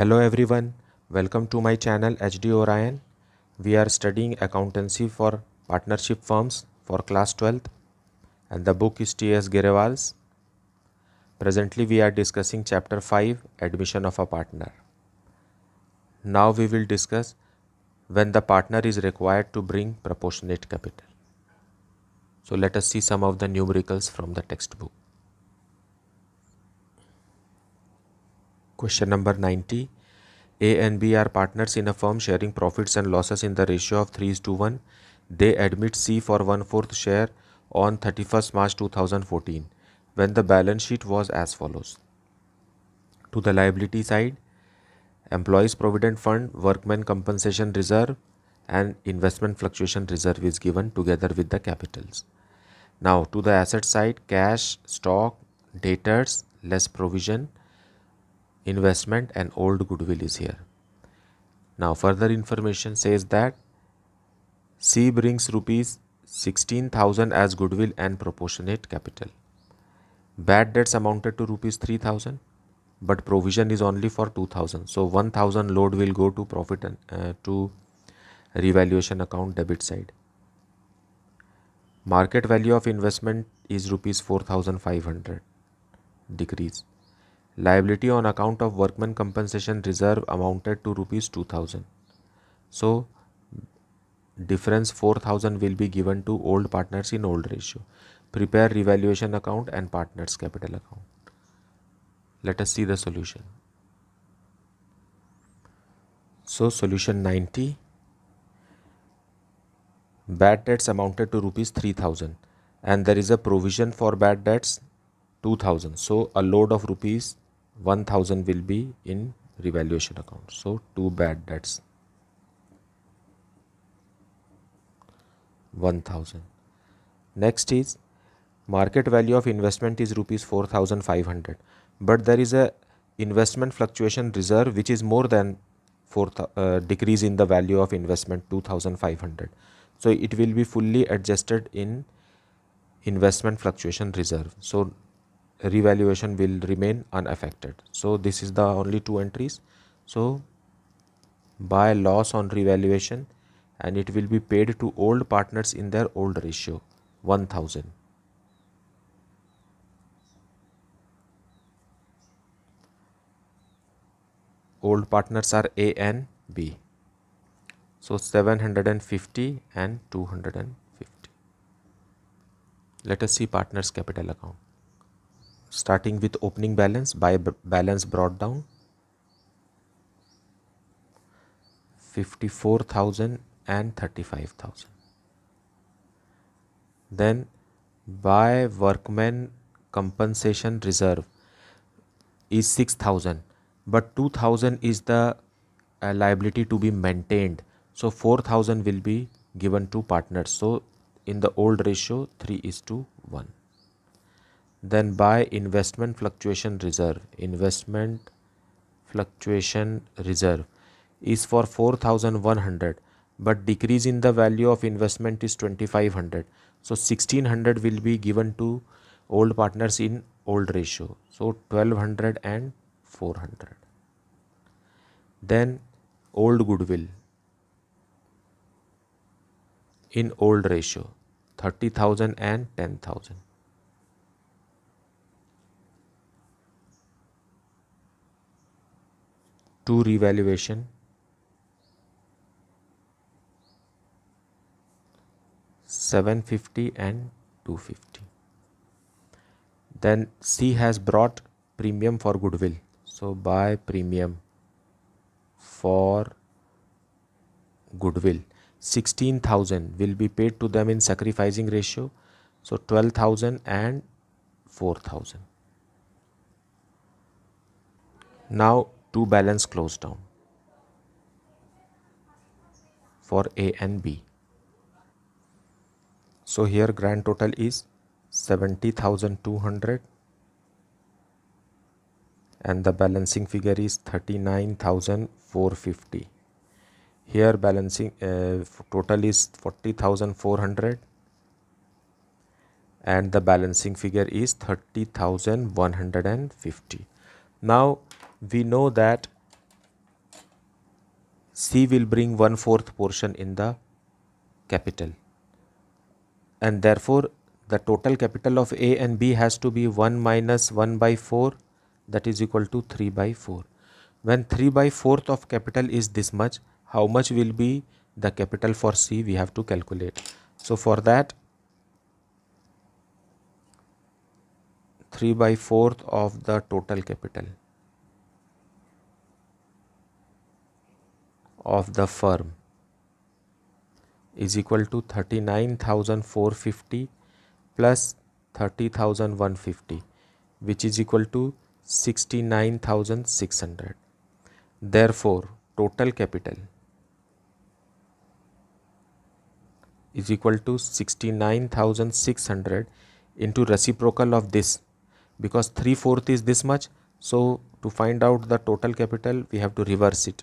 Hello everyone, welcome to my channel HD Orion. We are studying accountancy for partnership firms for class 12th and the book is T.S. Girewal's. Presently we are discussing chapter 5 admission of a partner. Now we will discuss when the partner is required to bring proportionate capital. So let us see some of the numericals from the textbook. Question number 90 a and B are partners in a firm sharing profits and losses in the ratio of 3 to 1. They admit C for one fourth share on 31st March 2014 when the balance sheet was as follows. To the liability side, Employees Provident Fund, Workmen Compensation Reserve and Investment Fluctuation Reserve is given together with the capitals. Now to the asset side, cash, stock, debtors, less provision investment and old goodwill is here. Now further information says that C brings rupees 16,000 as goodwill and proportionate capital. Bad debts amounted to rupees 3,000 but provision is only for 2000 so 1000 load will go to profit and uh, to revaluation account debit side market value of investment is rupees 4500 decrease liability on account of workman compensation reserve amounted to rupees 2000 so difference 4000 will be given to old partners in old ratio prepare revaluation account and partners capital account let us see the solution so solution 90 bad debts amounted to rupees 3000 and there is a provision for bad debts 2000 so a load of rupees 1000 will be in revaluation account so two bad debts, 1000 next is market value of investment is rupees 4500 but there is a investment fluctuation reserve which is more than 4 uh, decrease in the value of investment 2500 so it will be fully adjusted in investment fluctuation reserve so revaluation will remain unaffected. So this is the only two entries. So by loss on revaluation and it will be paid to old partners in their old ratio 1000. Old partners are A and B. So 750 and 250. Let us see partners capital account starting with opening balance by balance brought down 54000 and 35000 then by workman compensation reserve is 6000 but 2000 is the uh, liability to be maintained so 4000 will be given to partners so in the old ratio 3 is to 1 then buy investment fluctuation reserve investment fluctuation reserve is for 4100 but decrease in the value of investment is 2500 so 1600 will be given to old partners in old ratio so 1200 and 400 then old goodwill in old ratio 30000 and 10000 Two revaluation seven fifty and two fifty. Then C has brought premium for goodwill. So buy premium for goodwill. 16,000 will be paid to them in sacrificing ratio. So 12,000 and 4,000. Now to balance close down for A and B. So here grand total is 70,200 and the balancing figure is 39,450. Here balancing uh, total is 40,400 and the balancing figure is 30,150. Now we know that C will bring one fourth portion in the capital and therefore the total capital of A and B has to be 1 minus 1 by 4 that is equal to 3 by 4. When 3 by 4th of capital is this much, how much will be the capital for C we have to calculate. So for that 3 by 4th of the total capital of the firm is equal to 39,450 plus 30,150 which is equal to 69,600. Therefore, total capital is equal to 69,600 into reciprocal of this because 3 fourth is this much. So, to find out the total capital, we have to reverse it.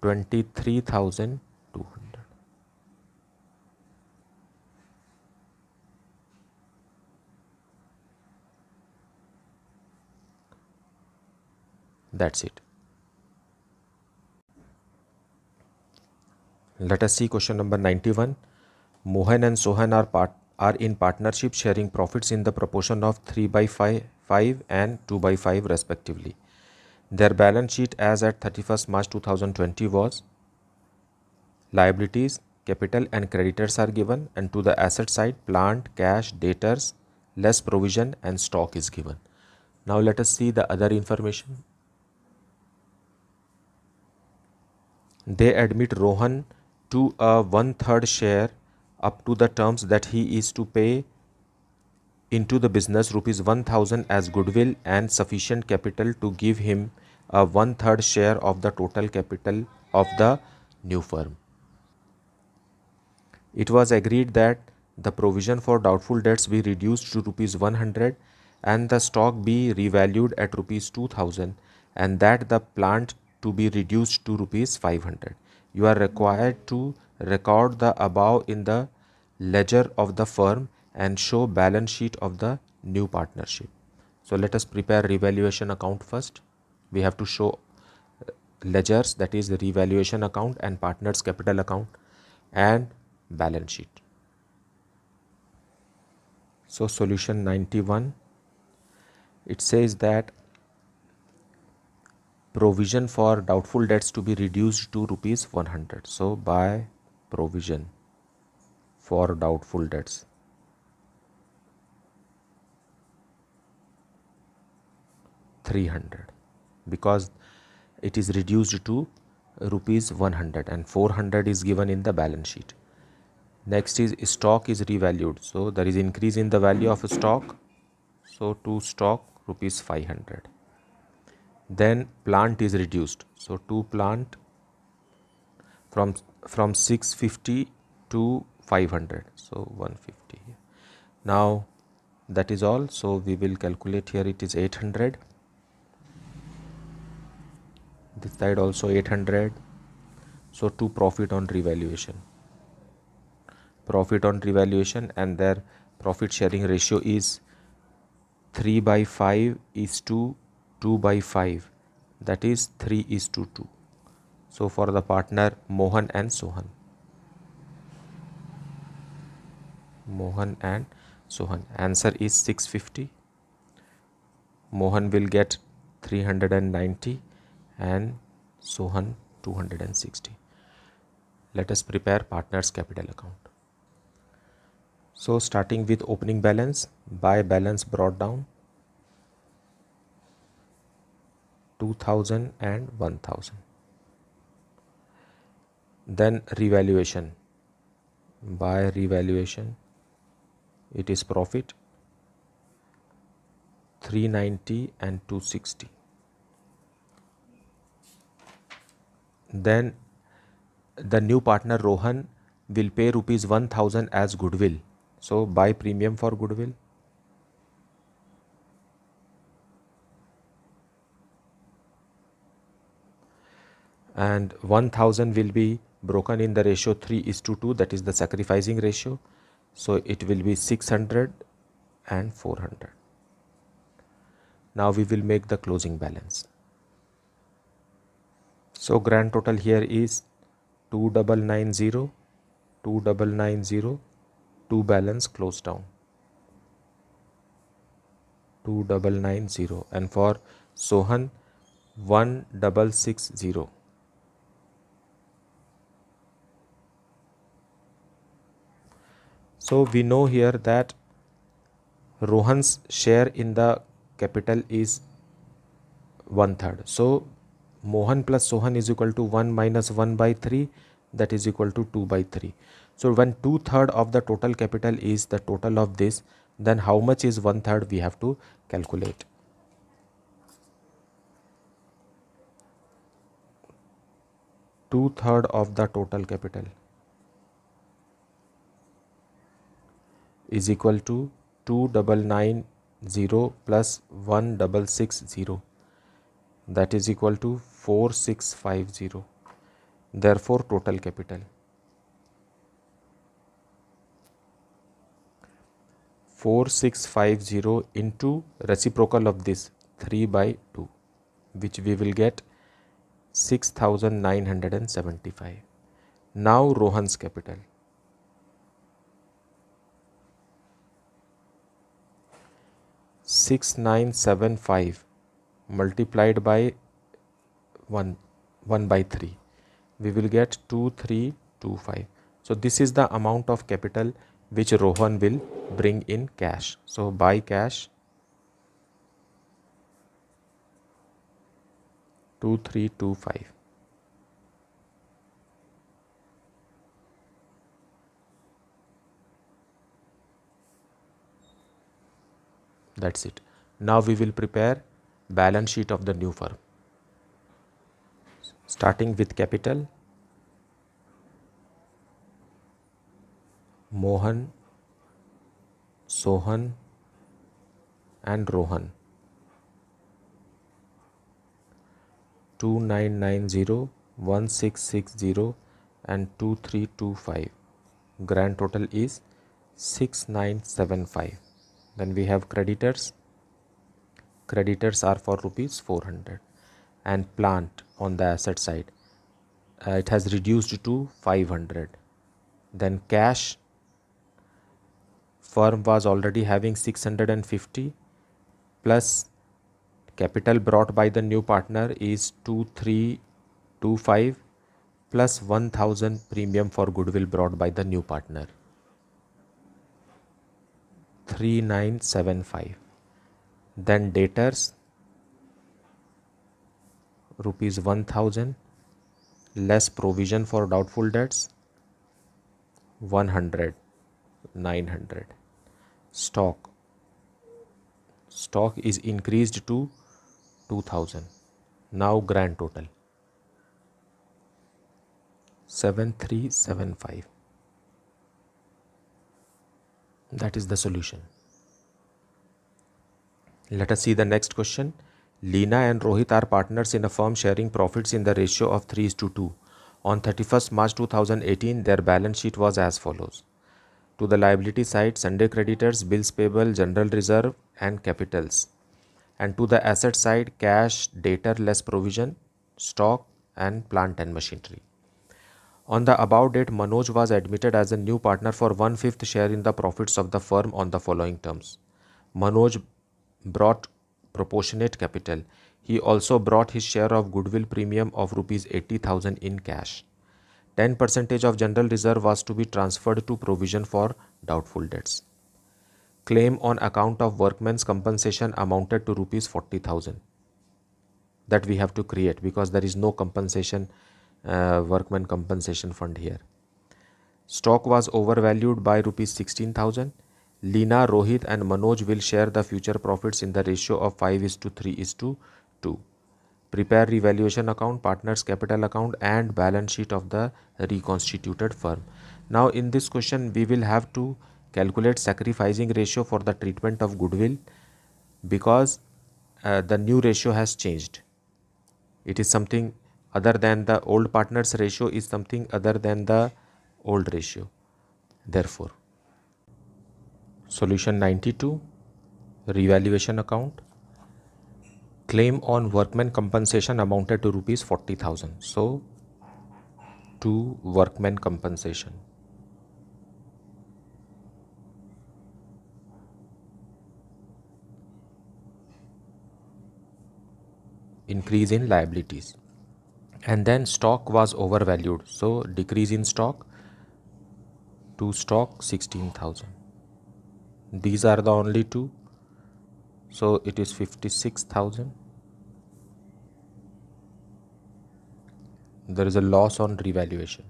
23,200. That's it. Let us see question number 91. Mohan and Sohan are part are in partnership sharing profits in the proportion of 3 by 5, 5 and 2 by 5 respectively. Their balance sheet as at 31st March 2020 was liabilities, capital and creditors are given and to the asset side plant, cash, debtors, less provision and stock is given. Now let us see the other information. They admit Rohan to a one-third share up to the terms that he is to pay into the business rupees 1000 as goodwill and sufficient capital to give him a one third share of the total capital of the new firm. It was agreed that the provision for doubtful debts be reduced to rupees 100 and the stock be revalued at rupees 2000 and that the plant to be reduced to rupees 500. You are required to record the above in the ledger of the firm and show balance sheet of the new partnership. So let us prepare revaluation account first. We have to show uh, ledgers that is the revaluation account and partners capital account and balance sheet. So solution 91 it says that provision for doubtful debts to be reduced to rupees 100 so by provision for doubtful debts 300 because it is reduced to rupees 100 and 400 is given in the balance sheet next is stock is revalued so there is increase in the value of stock so to stock rupees 500 then plant is reduced so to plant from from 650 to 500 so 150 now that is all so we will calculate here it is 800 this side also 800 so to profit on revaluation profit on revaluation and their profit sharing ratio is 3 by 5 is to 2 by 5 that is 3 is to 2 so for the partner mohan and sohan mohan and sohan answer is 650 mohan will get 390 and Sohan 260. Let us prepare partner's capital account. So starting with opening balance, buy balance brought down 2000 and 1000. Then revaluation, buy revaluation, it is profit 390 and 260 then the new partner Rohan will pay rupees 1000 as goodwill. So buy premium for goodwill. And 1000 will be broken in the ratio 3 is to 2 that is the sacrificing ratio. So it will be 600 and 400. Now we will make the closing balance so grand total here is 2990 2990 2 balance close down 2990 and for sohan 1660 so we know here that rohan's share in the capital is one third so Mohan plus Sohan is equal to 1 minus 1 by 3 that is equal to 2 by 3. So when 2 third of the total capital is the total of this then how much is 1 third we have to calculate. Two third of the total capital is equal to 2990 plus 1660 that is equal to 4650 therefore total capital 4650 into reciprocal of this 3 by 2 which we will get 6975 now rohan's capital Six nine seven five multiplied by 1 1 by 3 we will get 2325 so this is the amount of capital which rohan will bring in cash so buy cash 2325 that's it now we will prepare balance sheet of the new firm starting with capital Mohan Sohan and Rohan 2990 1660 and 2325 grand total is 6975 then we have creditors creditors are for rupees 400 and plant on the asset side uh, it has reduced to 500 then cash firm was already having 650 plus capital brought by the new partner is 2325 plus 1000 premium for goodwill brought by the new partner 3975 then debtors rupees 1000 less provision for doubtful debts 100 900 stock stock is increased to 2000 now grand total 7375 that is the solution let us see the next question. Lina and Rohit are partners in a firm sharing profits in the ratio of 3 to 2. On 31st March 2018, their balance sheet was as follows. To the liability side, Sunday creditors, bills payable, general reserve and capitals. And to the asset side, cash, debtor less provision, stock and plant and machinery. On the above date, Manoj was admitted as a new partner for one-fifth share in the profits of the firm on the following terms. Manoj brought proportionate capital. He also brought his share of goodwill premium of rupees 80000 in cash. 10 percentage of general reserve was to be transferred to provision for doubtful debts. Claim on account of workmen's compensation amounted to rupees 40000 that we have to create because there is no compensation uh, workman compensation fund here. Stock was overvalued by rupees 16000 Lina, Rohit and Manoj will share the future profits in the ratio of 5 is to 3 is to 2. Prepare revaluation account, partners capital account and balance sheet of the reconstituted firm. Now in this question we will have to calculate sacrificing ratio for the treatment of goodwill because uh, the new ratio has changed. It is something other than the old partners ratio is something other than the old ratio. Therefore, Solution 92 Revaluation account Claim on workman compensation amounted to rupees 40,000. So, to workman compensation. Increase in liabilities. And then stock was overvalued. So, decrease in stock to stock 16,000 these are the only two so it is 56000 there is a loss on revaluation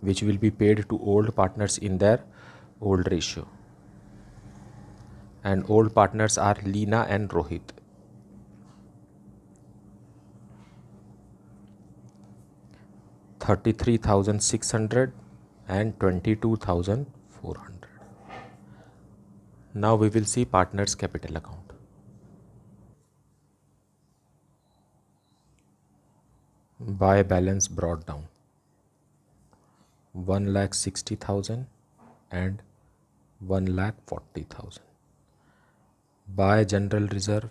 which will be paid to old partners in their old ratio and old partners are Lina and Rohit Thirty-three thousand six hundred and twenty-two thousand four hundred. Now we will see partners capital account. By balance brought down 1 lakh and 1,40,000. lakh 40,000. general reserve.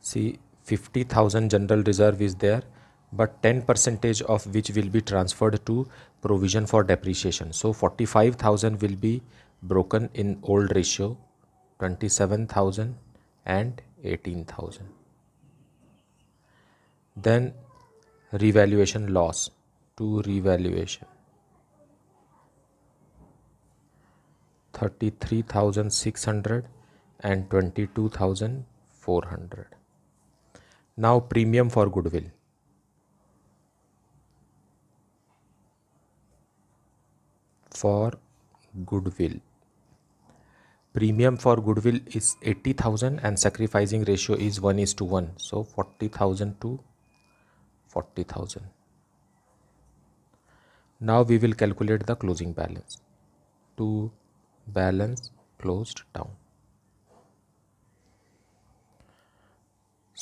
See 50,000 general reserve is there but 10 percentage of which will be transferred to provision for depreciation so 45000 will be broken in old ratio 27000 and 18000 then revaluation loss to revaluation 33600 and 22400 now premium for goodwill for goodwill premium for goodwill is 80000 and sacrificing ratio is 1 is to 1 so 40000 to 40000 now we will calculate the closing balance to balance closed down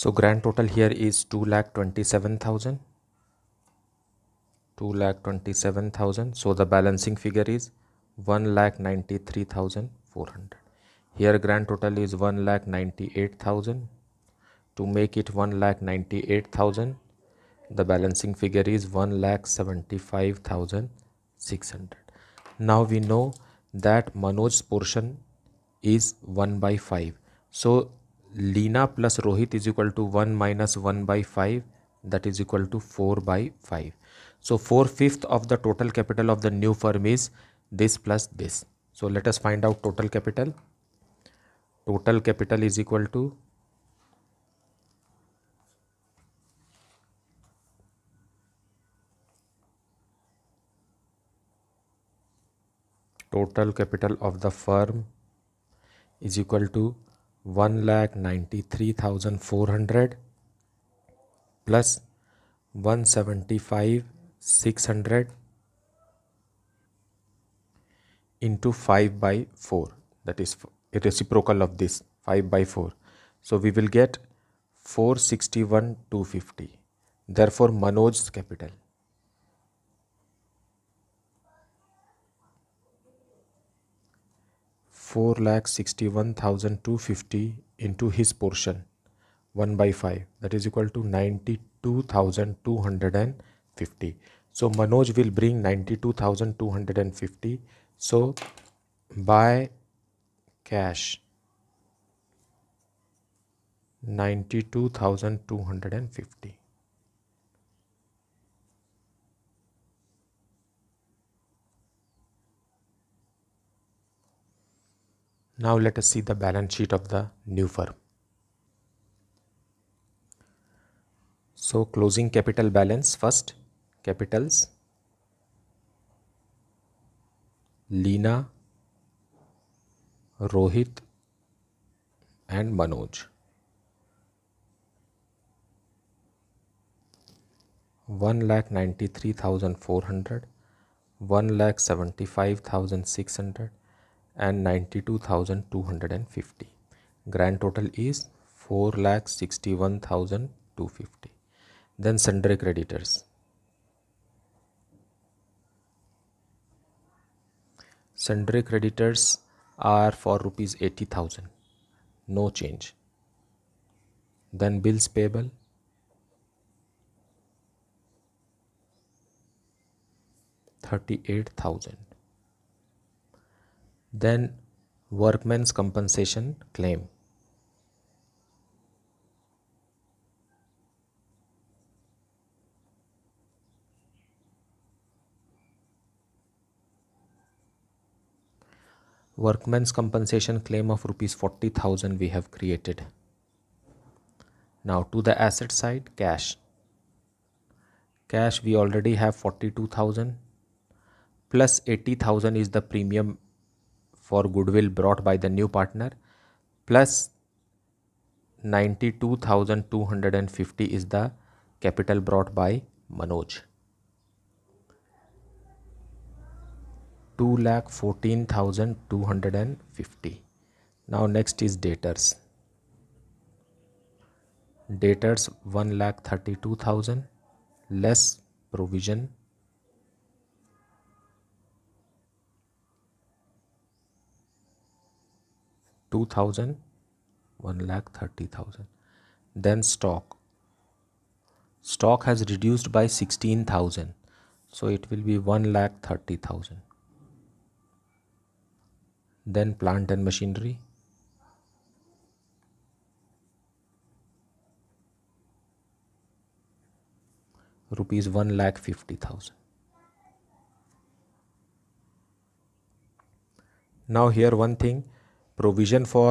so grand total here is 2,27,000 two lakh twenty seven thousand. So the balancing figure is one lakh ninety three thousand four hundred. Here grand total is one lakh ninety eight thousand. To make it one lakh ninety eight thousand, the balancing figure is one lakh seventy five thousand six hundred. Now we know that Manoj's portion is 1 by 5. So Lina plus Rohit is equal to 1 minus 1 by 5 that is equal to 4 by 5. So 4 fifth of the total capital of the new firm is this plus this. So let us find out total capital. Total capital is equal to total capital of the firm is equal to 1,93,400 plus 175 six hundred into five by four. That is a reciprocal of this five by four. So we will get four sixty one two fifty. Therefore, Manoj's capital. Four lakh sixty one thousand two fifty into his portion, one by five. That is equal to ninety two thousand two hundred and 50 so manoj will bring 92250 so buy cash 92250 Now let us see the balance sheet of the new firm. So closing capital balance first capitals Lina, Rohit and Manoj. One lakh ninety three thousand four hundred, one lakh seventy five thousand six hundred, and ninety two thousand two hundred and fifty. Grand total is four lakh sixty one thousand two fifty. Then sundry creditors Sundry creditors are for rupees 80,000. No change. Then bills payable. Thirty-eight thousand. Then workmen's compensation claim workman's compensation claim of rupees 40000 we have created now to the asset side cash cash we already have 42000 plus 80000 is the premium for goodwill brought by the new partner plus 92250 is the capital brought by manoj two lakh fourteen thousand two hundred and fifty. Now next is debtors. Debtors one lakh thirty two thousand less provision two thousand one lakh thirty thousand. Then stock. Stock has reduced by sixteen thousand, so it will be one lakh thirty thousand then plant and machinery rupees 1 lakh 50000 now here one thing provision for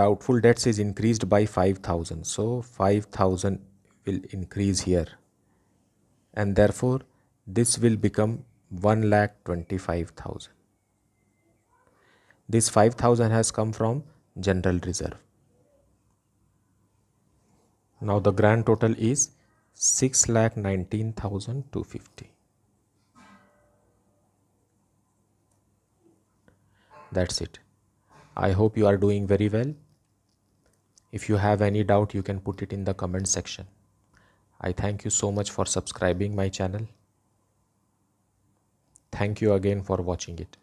doubtful debts is increased by 5000 so 5000 will increase here and therefore this will become 1 lakh 25000 this 5000 has come from general reserve. Now the grand total is 6,19,250. That's it. I hope you are doing very well. If you have any doubt, you can put it in the comment section. I thank you so much for subscribing my channel. Thank you again for watching it.